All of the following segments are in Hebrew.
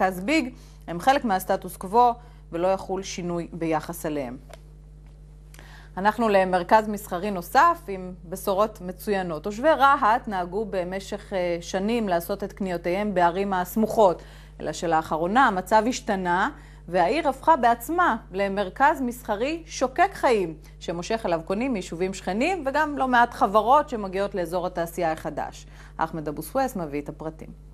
מרכז ביג הם חלק מהסטטוס קוו ולא יחול שינוי ביחס אליהם. אנחנו למרכז מסחרי נוסף עם בשורות מצוינות. תושבי רהט נהגו במשך אה, שנים לעשות את קניותיהם בערים הסמוכות, אלא שלאחרונה המצב השתנה והעיר הפכה בעצמה למרכז מסחרי שוקק חיים, שמושך אליו קונים מיישובים שכנים וגם לא מעט חברות שמגיעות לאזור התעשייה החדש. אחמד אבו סואס מביא את הפרטים.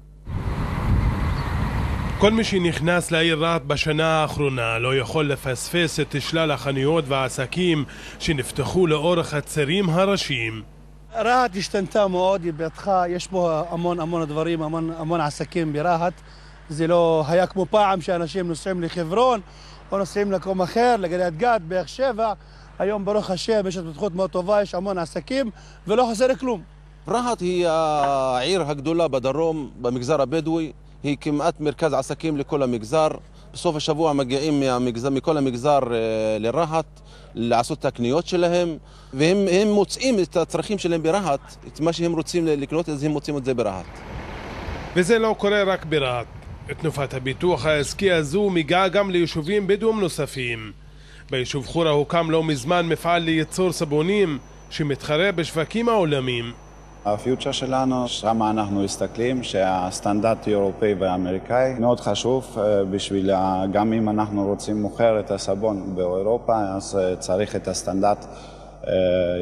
כל מי שנכנס לעיר רהט בשנה האחרונה לא יכול לפספס את שלל החנויות והעסקים שנפתחו לאורך הצירים הראשיים. רהט השתנתה מאוד, היא פתחה, יש פה המון המון דברים, המון, המון עסקים ברהט. זה לא היה כמו פעם שאנשים נוסעים לחברון או נוסעים למקום אחר, לגלית גת, באר שבע. היום ברוך השם יש התפתחות מאוד טובה, יש המון עסקים ולא חסר כלום. רהט היא העיר הגדולה בדרום, במגזר הבדואי. היא כמעט מרכז עסקים לכל המגזר. בסוף השבוע מגיעים מהמגזר, מכל המגזר אה, לרהט לעשות את הקניות שלהם, והם מוצאים את הצרכים שלהם ברהט, את מה שהם רוצים לקנות, אז הם מוצאים את זה ברהט. וזה לא קורה רק ברהט. תנופת הביטוח העסקי הזו מגיעה גם ליישובים בדואים נוספים. ביישוב חורה הוקם לא מזמן מפעל לייצור סבונים שמתחרה בשווקים העולמיים. הפיוטר שלנו, שם אנחנו מסתכלים שהסטנדרט האירופאי והאמריקאי מאוד חשוב אה, בשביל, גם אם אנחנו רוצים מוכר את הסבון באירופה, אז אה, צריך את הסטנדרט אה,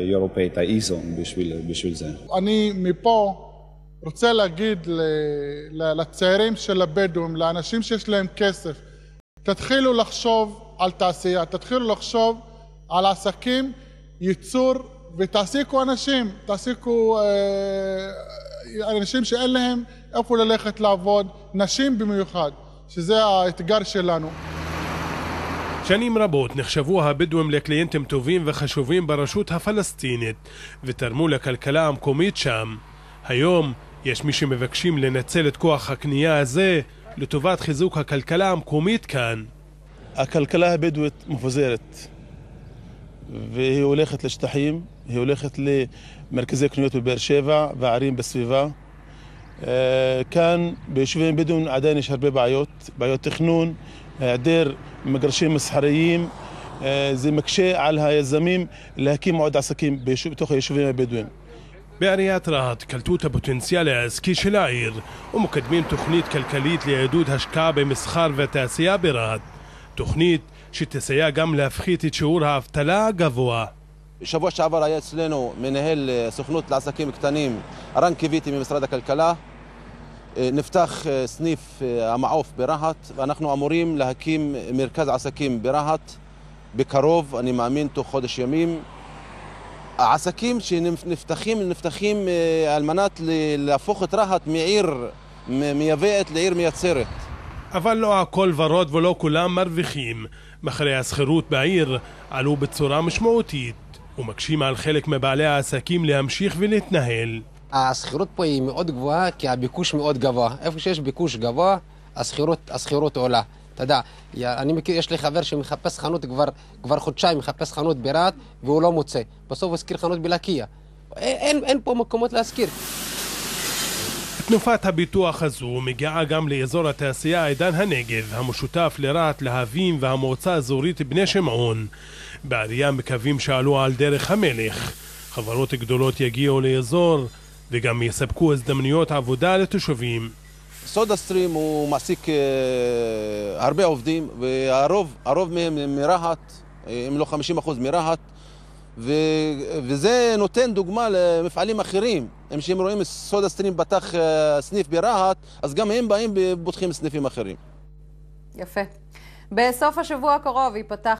האירופאי, את האיזו בשביל, בשביל זה. אני מפה רוצה להגיד לצעירים של הבדואים, לאנשים שיש להם כסף, תתחילו לחשוב על תעשייה, תתחילו לחשוב על עסקים, ייצור ותעסיקו אנשים, תעסיקו אה, אנשים שאין להם איפה ללכת לעבוד, נשים במיוחד, שזה האתגר שלנו. שנים רבות נחשבו הבדואים לקליינטים טובים וחשובים ברשות הפלסטינית ותרמו לכלכלה המקומית שם. היום יש מי שמבקשים לנצל את כוח הקנייה הזה לטובת חיזוק הכלכלה המקומית כאן. הכלכלה הבדואית מפוזרת והיא הולכת לשטחים, היא הולכת למרכזי קניות בבאר שבע וערים בסביבה. אה, כאן ביישובים בדואים עדיין יש הרבה בעיות, בעיות תכנון, היעדר מגרשים מסחריים, אה, זה מקשה על היזמים להקים עוד עסקים ביישוב, בתוך היישובים הבדואים. בעיריית רהט קלטו את הפוטנציאל העסקי של העיר ומקדמים תוכנית כלכלית לעידוד השקעה במסחר ותעשייה ברהט. תוכנית שתסייע גם להפחית את שיעור האבטלה הגבוה. בשבוע שעבר היה אצלנו מנהל אה, סוכנות לעסקים קטנים, רן קיוויטי ממשרד הכלכלה. אה, נפתח אה, סניף המעוף ברהט, ואנחנו אמורים להקים מרכז עסקים ברהט בקרוב, אני מאמין, תוך חודש ימים. העסקים שנפתחים, נפתחים על מנת להפוך את רהט מעיר מייבאת לעיר מייצרת. אבל לא הכל ורוד ולא כולם מרוויחים. מחירי השכירות בעיר עלו בצורה משמעותית, ומקשים על חלק מבעלי העסקים להמשיך ולהתנהל. השכירות פה היא מאוד גבוהה כי הביקוש מאוד גבוה. איפה שיש ביקוש גבוה, השכירות עולה. אתה יודע, אני מכיר, יש לי חבר שמחפש חנות כבר, כבר חודשיים, מחפש חנות ברהט והוא לא מוצא. בסוף הוא השכיר חנות בלקיה. אין, אין פה מקומות להשכיר. תנופת הפיתוח הזו מגיעה גם לאזור התעשייה עידן הנגב, המשותף לרהט להבים והמועצה האזורית בני שמעון. בעלייה מקווים שעלו על דרך המלך. חברות גדולות יגיעו לאזור וגם יספקו הזדמנויות עבודה לתושבים. סודה סטרים הוא מעסיק אה, הרבה עובדים והרוב מהם מרהט, אה, אם לא 50% מרהט. ו, וזה נותן דוגמה למפעלים אחרים. אם שהם רואים סודה סטרים פתח אה, סניף ברהט, אז גם הם באים ופותחים סניפים אחרים. יפה. בסוף השבוע הקרוב ייפתח